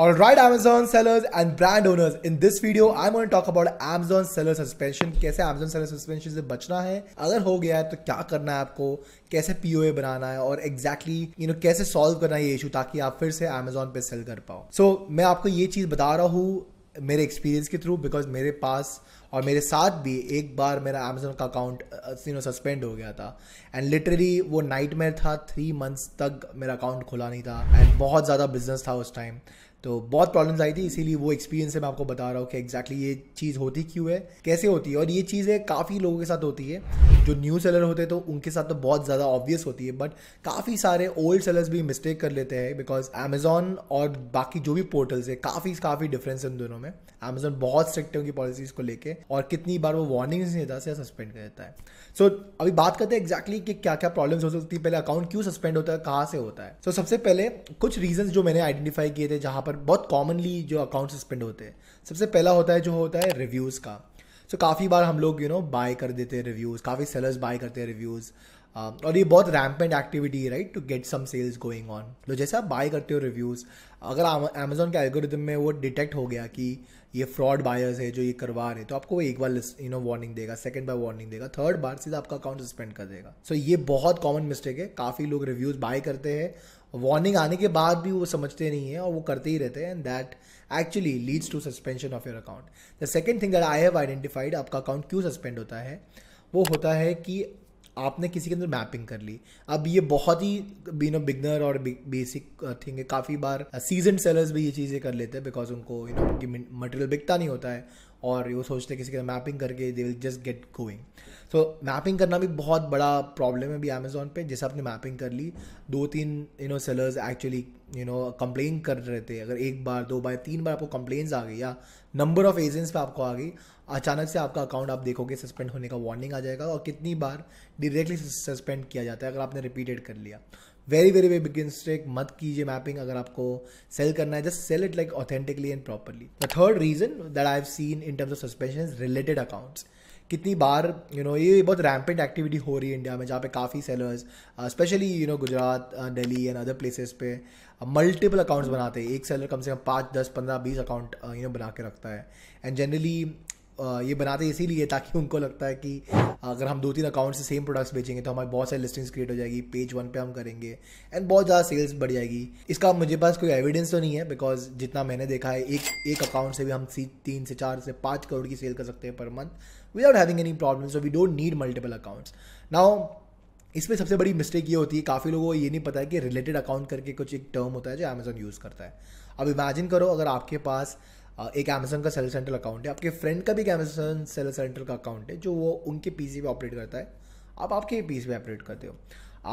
Alright Amazon sellers and brand owners, in this video I'm going to talk about Amazon seller suspension. कैसे Amazon seller suspension से बचना है अगर हो गया है तो क्या करना है आपको कैसे पी बनाना है और एग्जैक्टली यू नो कैसे सॉल्व करना है ये इशू ताकि आप फिर से Amazon पे सेल कर पाओ सो so, मैं आपको ये चीज़ बता रहा हूँ मेरे एक्सपीरियंस के थ्रू बिकॉज मेरे पास और मेरे साथ भी एक बार मेरा अमेजोन का अकाउंट यू नो सस्पेंड हो गया था एंड लिटरली वो नाइट था थ्री मंथ्स तक मेरा अकाउंट खुला नहीं था एंड बहुत ज़्यादा बिजनेस था उस टाइम तो बहुत प्रॉब्लम्स आई थी इसीलिए वो एक्सपीरियंस मैं आपको बता रहा हूँ कि एग्जैक्टली exactly ये चीज़ होती क्यों है कैसे होती है और ये चीज़ें काफ़ी लोगों के साथ होती है जो न्यू सेलर होते हैं तो उनके साथ तो बहुत ज़्यादा ऑब्वियस होती है बट काफ़ी सारे ओल्ड सेलर्स भी मिस्टेक कर लेते हैं बिकॉज अमेजोन और बाकी जो भी पोर्टल्स है काफ़ी काफ़ी डिफरेंस है उन दोनों में अमेजोन बहुत स्ट्रिक्ट है उनकी पॉलिसीज़ को लेकर और कितनी बार वो वार्निंग नहीं देता या सस्पेंड कर देता है सो so, अभी बात करते हैं एग्जैक्टली कि क्या क्या प्रॉब्लम्स हो सकती है पहले अकाउंट क्यों सस्पेंड होता है कहाँ से होता है सो so, सबसे पहले कुछ रीजन जो मैंने आइडेंटिफाई किए थे जहाँ पर पर बहुत कॉमनली जो अकाउंट सस्पेंड होते हैं सबसे पहला होता है जो होता है रिव्यूज़ का सो so, काफ़ी बार हम लोग यू नो बाय कर देते हैं रिव्यूज़ काफ़ी सेलर्स बाय करते हैं रिव्यूज़ uh, um, और ये बहुत rampant activity right to get some sales going on तो जैसे आप बाय करते हो रिव्यूज़ अगर अमेजोन के एल्गोरिदम में वो डिटेक्ट हो गया कि ये फ्रॉड बायर्स है जो ये करवा रहे हैं तो आपको वो एक बार यू नो वार्निंग देगा सेकंड बार वार्निंग देगा थर्ड बार सीधा आपका अकाउंट सस्पेंड कर देगा सो so, ये बहुत कॉमन मिस्टेक है काफ़ी लोग रिव्यूज़ बाय करते हैं वार्निंग आने के बाद भी वो समझते नहीं है और वो करते ही रहते हैं and that actually leads to suspension of your account the second thing that I have identified आपका अकाउंट क्यों सस्पेंड होता है वो होता है कि आपने किसी के अंदर मैपिंग कर ली अब ये बहुत ही बी नो बिगनर और बेसिक थिंग uh, है काफ़ी बार सीजन uh, सेलर्स भी ये चीज़ें कर लेते हैं बिकॉज उनको यू नो उनकी मटेरियल बिकता नहीं होता है और वो सोचते हैं किसी के मैपिंग करके they will just get going so mapping करना भी बहुत बड़ा प्रॉब्लम है अभी अमेजोन पे जैसे आपने मैपिंग कर ली दो तीन you know sellers actually you know complain कर रहे थे अगर एक बार दो बार तीन बार आपको कंप्लेन्स आ गई या नंबर ऑफ एजेंट्स पे आपको आ गई अचानक से आपका अकाउंट आप देखोगे सस्पेंड होने का वार्निंग आ जाएगा और कितनी बार डायरेक्टली सस्पेंड किया जाता है अगर आपने रिपीटेड कर लिया very very very big mistake मत कीजिए मैपिंग अगर आपको सेल करना है just sell it like authentically and properly the third reason that I have seen in terms of suspension related accounts कितनी बार यू नो ये बहुत रैम्पेंट एक्टिविटी हो रही है इंडिया में जहाँ पे काफ़ी sellers specially you know Gujarat Delhi and other places पे मल्टीपल uh, अकाउंट्स बनाते हैं एक सेलर कम से कम पाँच दस पंद्रह बीस अकाउंट यू नो बना के रखता है एंड जनरली ये बनाते हैं इसीलिए ताकि उनको लगता है कि अगर हम दो तीन अकाउंट से सेम प्रोडक्ट्स बेचेंगे तो हमारे बहुत सारी लिस्टिंग्स क्रिएट हो जाएगी पेज वन पे हम करेंगे एंड बहुत ज़्यादा सेल्स बढ़ जाएगी इसका मुझे पास कोई एविडेंस तो नहीं है बिकॉज जितना मैंने देखा है एक एक अकाउंट से भी हम तीन से चार से पाँच करोड़ की सेल कर सकते हैं per month without having any problem so we don't need multiple accounts now इसमें सबसे बड़ी मिस्टेक ये होती है काफ़ी लोगों को ये नहीं पता है कि रिलेटेड अकाउंट करके कुछ एक टर्म होता है जो अमेजोन यूज़ करता है अब इमेजिन करो अगर आपके पास एक अमेजन का सेल सेंट्रल अकाउंट है आपके फ्रेंड का भी एक अमेजन सेल सेंट्रल का अकाउंट है जो वो उनके पी पे ऑपरेट करता है आप आपके पी पे ऑपरेट करते हो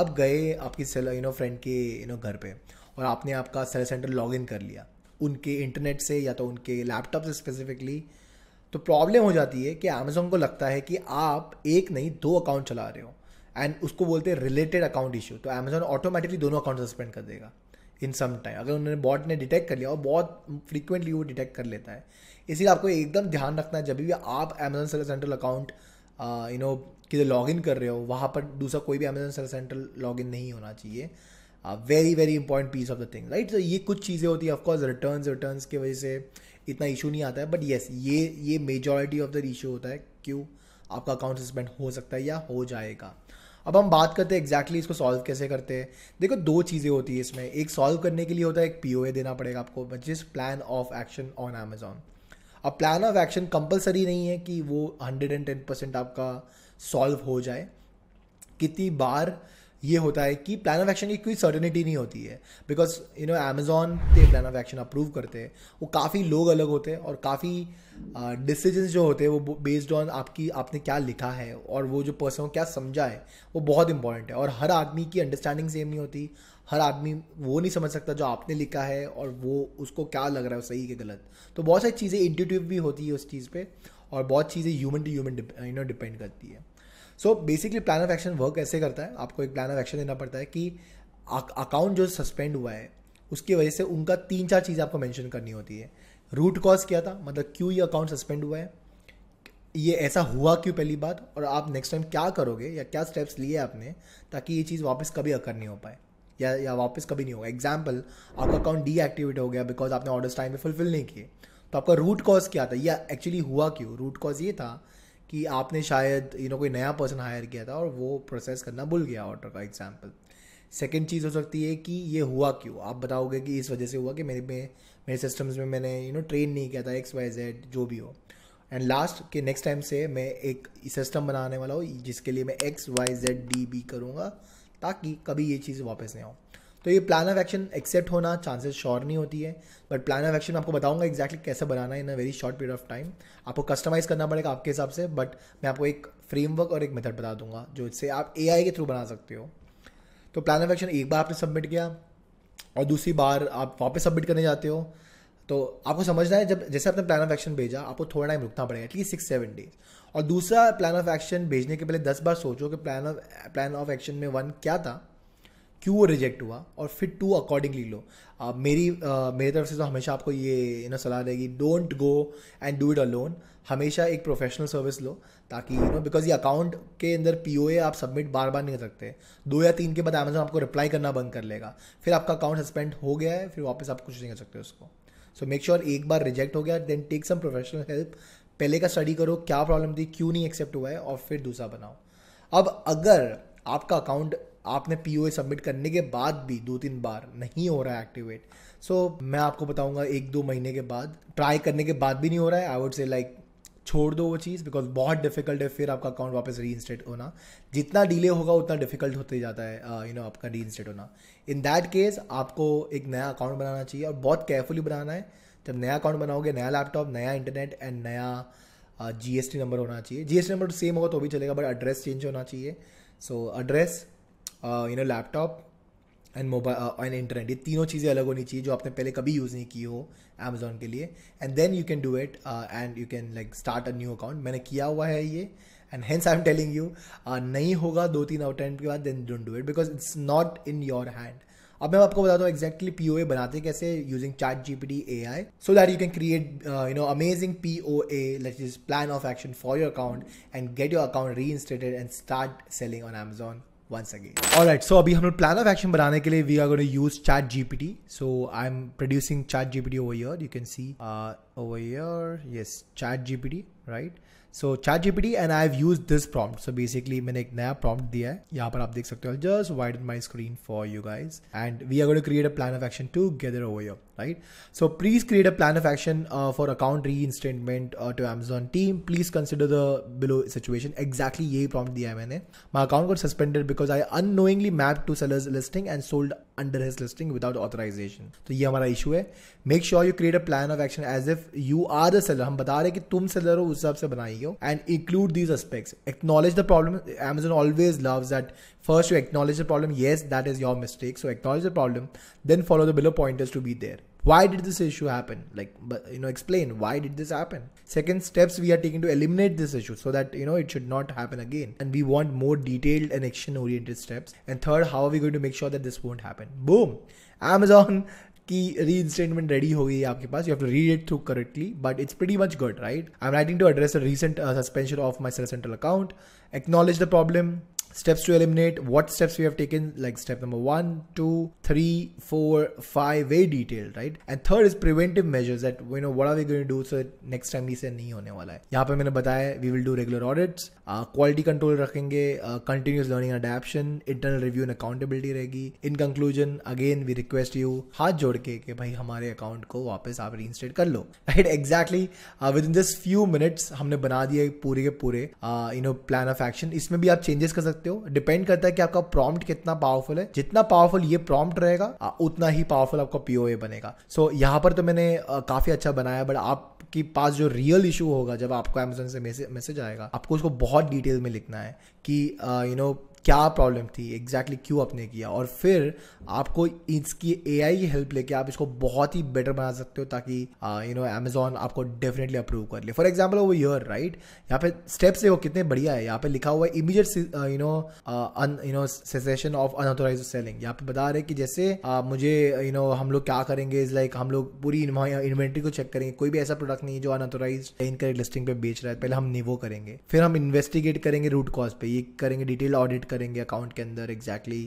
आप गए आपकी सेल यू नो फ्रेंड के यू नो घर पे और आपने आपका सेल सेंटर लॉग इन कर लिया उनके इंटरनेट से या तो उनके लैपटॉप से स्पेसिफिकली तो प्रॉब्लम हो जाती है कि अमेजोन को लगता है कि आप एक नहीं दो अकाउंट चला रहे हो एंड उसको बोलते हैं रिलेटेड अकाउंट इशू तो अमेजोन ऑटोमेटिकली दोनों अकाउंट सस्पेंड कर देगा इन सम टाइम अगर उन्होंने बॉट ने डिटेक्ट कर लिया और बहुत फ्रीक्वेंटली वो डिटेक्ट कर लेता है इसीलिए आपको एकदम ध्यान रखना है जब भी आप Amazon seller central account you know किधर लॉग इन कर रहे हो वहाँ पर दूसरा कोई भी Amazon seller central log in नहीं होना चाहिए very very important piece of the thing right तो ये कुछ चीज़ें होती है ऑफकोर्स रिटर्न रिटर्न की वजह से इतना इशू नहीं आता है बट येस ये ये मेजॉरिटी ऑफ द इशू होता है क्यों आपका अकाउंट सस्पेंड हो सकता है या हो जाएगा अब हम बात करते हैं एग्जैक्टली इसको सॉल्व कैसे करते हैं देखो दो चीज़ें होती है इसमें एक सॉल्व करने के लिए होता है एक पी देना पड़ेगा आपको जिस plan of action on Amazon अब प्लान ऑफ एक्शन कंपलसरी नहीं है कि वो हंड्रेड एंड टेन परसेंट आपका सॉल्व हो जाए कितनी बार ये होता है कि प्लान ऑफ एक्शन की कोई सर्टेनिटी नहीं होती है बिकॉज यू नो एमेज़ोन पे प्लान ऑफ एक्शन अप्रूव करते हैं वो काफ़ी लोग अलग होते हैं और काफ़ी डिसीजन uh, जो होते हैं वो बेस्ड ऑन आपकी आपने क्या लिखा है और वो जो पर्सन को क्या समझा है वो बहुत इंपॉर्टेंट है और हर आदमी की अंडरस्टैंडिंग सेम नहीं होती हर आदमी वो नहीं समझ सकता जो आपने लिखा है और वो उसको क्या लग रहा है सही के गलत तो बहुत सारी चीज़ें इंटिटिव भी होती है उस चीज़ पर और बहुत चीज़ें human to human you know depend करती है so basically plan of action work ऐसे करता है आपको एक प्लान ऑफ एक्शन देना पड़ता है कि अकाउंट जो सस्पेंड हुआ है उसकी वजह से उनका तीन चार चीज़ें आपको मेंशन करनी होती है रूट कॉज क्या था मतलब क्यों ये अकाउंट सस्पेंड हुआ है ये ऐसा हुआ क्यों पहली बात और आप नेक्स्ट टाइम क्या करोगे या क्या स्टेप्स लिए आपने ताकि ये चीज़ वापस कभी अकर नहीं हो पाए या या वापस कभी नहीं होगा एग्जाम्पल आपका अकाउंट डीएक्टिवेट हो गया बिकॉज आपने ऑर्डर्स टाइम पे फुलफिल नहीं किए तो आपका रूट कॉज क्या था या एक्चुअली हुआ क्यों रूट कॉज ये था कि आपने शायद यू you नो know, कोई नया पर्सन हायर किया था और वो प्रोसेस करना भूल गया ऑर्डर का एग्जाम्पल सेकेंड चीज़ हो सकती है कि ये हुआ क्यों आप बताओगे कि इस वजह से हुआ कि मेरे में मेरे सिस्टम्स में मैंने यू नो ट्रेन नहीं किया था एक्स वाई जेड जो भी हो एंड लास्ट कि नेक्स्ट टाइम से मैं एक सिस्टम बनाने वाला हूँ जिसके लिए मैं X Y Z D B करूँगा ताकि कभी ये चीज़ वापस नहीं आऊँ तो ये प्लान ऑफ एक्शन एक्सेप्ट होना चांसेस श्योर नहीं होती है बट प्लान ऑफ एक्शन आपको बताऊंगा एक्जैक्टली exactly कैसे बनाना है in a very short period of time आपको कस्टमाइज़ करना पड़ेगा आपके हिसाब से बट मैं आपको एक फ्रेमवर्क और एक मेथड बता दूंगा जो इससे आप ए के थ्रू बना सकते हो तो प्लान ऑफ एक्शन एक बार आपने सबमिट किया और दूसरी बार आप वापस सबमिट करने जाते हो तो आपको समझना है जब जैसे आपने प्लान ऑफ एक्शन भेजा आपको थोड़ा टाइम रुकना पड़ेगा एटलीस्ट सिक्स सेवन डेज और दूसरा प्लान ऑफ एक्शन भेजने के पहले दस बार सोचो कि plan of plan of action में वन क्या था क्यों वो रिजेक्ट हुआ और फिर टू अकॉर्डिंगली लो आ, मेरी आ, मेरी तरफ से तो हमेशा आपको ये ना सलाह देगी don't go and do it alone हमेशा एक प्रोफेशनल सर्विस लो ताकि यू नो बिकॉज ये अकाउंट के अंदर पी आप सबमिट बार बार नहीं कर सकते दो या तीन के बाद अमेजोन आपको रिप्लाई करना बंद कर लेगा फिर आपका अकाउंट सस्पेंड हो गया है फिर वापस आप कुछ नहीं कर सकते उसको सो मेक श्योर एक बार रिजेक्ट हो गया then take some professional help पहले का स्टडी करो क्या प्रॉब्लम थी क्यों नहीं एक्सेप्ट हुआ है और फिर दूसरा बनाओ अब अगर आपका अकाउंट आपने पी सबमिट करने के बाद भी दो तीन बार नहीं हो रहा है एक्टिवेट सो so, मैं आपको बताऊंगा एक दो महीने के बाद ट्राई करने के बाद भी नहीं हो रहा है आई वुड से लाइक छोड़ दो वो चीज़ बिकॉज बहुत डिफिकल्ट है फिर आपका अकाउंट वापस री इंस्टेट होना जितना डिले होगा उतना डिफिकल्ट होते जाता है you uh, know you know, आपका री इंस्टेट होना इन दैट केस आपको एक नया अकाउंट बनाना चाहिए और बहुत केयरफुली बनाना है जब नया अकाउंट बनाओगे नया लैपटॉप नया इंटरनेट एंड नया जी एस टी नंबर होना चाहिए G S T number same होगा तो भी चलेगा बट एड्रेस चेंज होना चाहिए so address you know laptop and mobile and internet ये तीनों चीज़ें अलग होनी चाहिए जो आपने पहले कभी यूज़ नहीं की हो अमेजोन के लिए and then you can do it and you can like start a new account मैंने किया हुआ है ये and hence I am telling you नहीं होगा दो तीन अटेम्प्ट के बाद then don't do it because it's not in your hand अब मैं आपको बताता हूँ एक्जैक्टली पी ओ ए बनाते कैसे using chat G P D A I so that you can create you know amazing P O A let's plan of action for your account and get your account reinstated and start selling on Amazon once again. All right, so abhi hum log plan of action banane ke liye we are going to use ChatGPT. So I'm producing ChatGPT over here. You can see uh, over here. Yes, ChatGPT, right? So chat GPT and I have use this prompt so basically मैंने एक नया prompt दिया है यहाँ पर आप देख सकते हो just wide my screen for you guys and we are to create a plan of action together over your right so please create a plan of action for account reinstatement to Amazon team please consider the below situation exactly यही prompt दिया है मैंने my account को suspended because I unknowingly map to sellers listing and sold under his listing without authorization तो ये हमारा issue है make sure you create a plan of action as if you are the seller हम बता रहे कि तुम सेलर हो उस हिसाब से बनाएंगे video and include these aspects. Acknowledge the problem. Amazon always loves that first you acknowledge the problem. Yes, that is your mistake. So acknowledge the problem, then follow the below pointers to be there why did this issue happen like but you know explain why did this happen second steps we are taking to eliminate this issue so that you know it should not happen again and we want more detailed and action oriented steps and third how are we going to make sure that this won't happen boom amazon की इंस्टेटमेंट ready हो गई आपके पास you have to read it through correctly but it's very much good right I am writing to address a recent suspension of my self central account acknowledge the problem steps to eliminate what steps we have taken like step number one two three four five very detailed right and third is preventive measures that you know what are we going to do so next time we say नहीं होने वाला है यहाँ पे मैंने बताया we will do regular audits quality control रखेंगे continuous learning adaption internal review and accountability रहेगी in conclusion again we request you हाथ जोड़ के कि भाई हमारे अकाउंट को वापस आप रीइंस्टेट कर लो right exactly within just few minutes हमने बना दिए पूरे के पूरे you know plan of action इसमें भी आप चेंजेस कर सकते सकते हो डिपेंड करता है कि आपका प्रॉम्प्ट कितना पावरफुल है जितना पावरफुल ये प्रॉम्प्ट रहेगा उतना ही पावरफुल आपका पीओए बनेगा सो so, यहां पर तो मैंने काफ़ी अच्छा बनाया बट आप आपके पास जो रियल इशू होगा जब आपको अमेजोन से मैसेज आएगा आपको उसको बहुत डिटेल में लिखना है कि यू नो क्या प्रॉब्लम थी एग्जैक्टली exactly क्यों आपने किया और फिर आपको इसकी ए आई की हेल्प लेके आप इसको बहुत ही बेटर बना सकते हो ताकि यू नो अमेजोन आपको डेफिनेटली अप्रूव कर ले फॉर एग्जाम्पल वो यूर राइट यहाँ पे स्टेप्स देखो कितने बढ़िया है यहाँ पे लिखा हुआ है immediate you know you know cessation of unauthorized selling यहाँ पे बता रहे कि जैसे uh, मुझे यू you नो know, हम लोग क्या करेंगे इज लाइक like, हम लोग पूरी इन्वेंट्री को चेक करेंगे कोई भी ऐसा प्रोडक्ट नहीं है जो अनऑथोराइज इनका लिस्टिंग पे बेच रहा है पहले हम निवो करेंगे फिर हम इन्वेस्टिगेट करेंगे रूट कॉज पे ये करेंगे डिटेल ऑडिट करेंगे अकाउंट के अंदर एग्जैक्टली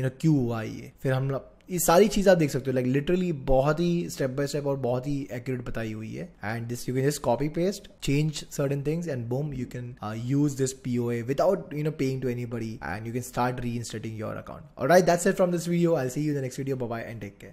यू नो क्यों हुआ ये फिर हम ये सारी चीज़ आप देख सकते हो लाइक लिटरली बहुत ही स्टेप बाय स्टेप और बहुत ही एक्यूरेट बताई हुई है and this you can just copy paste change certain things and boom you can use this P O A without you know paying to anybody and you can start reinstating your account और right that's it from this video I see you the next video bye and take care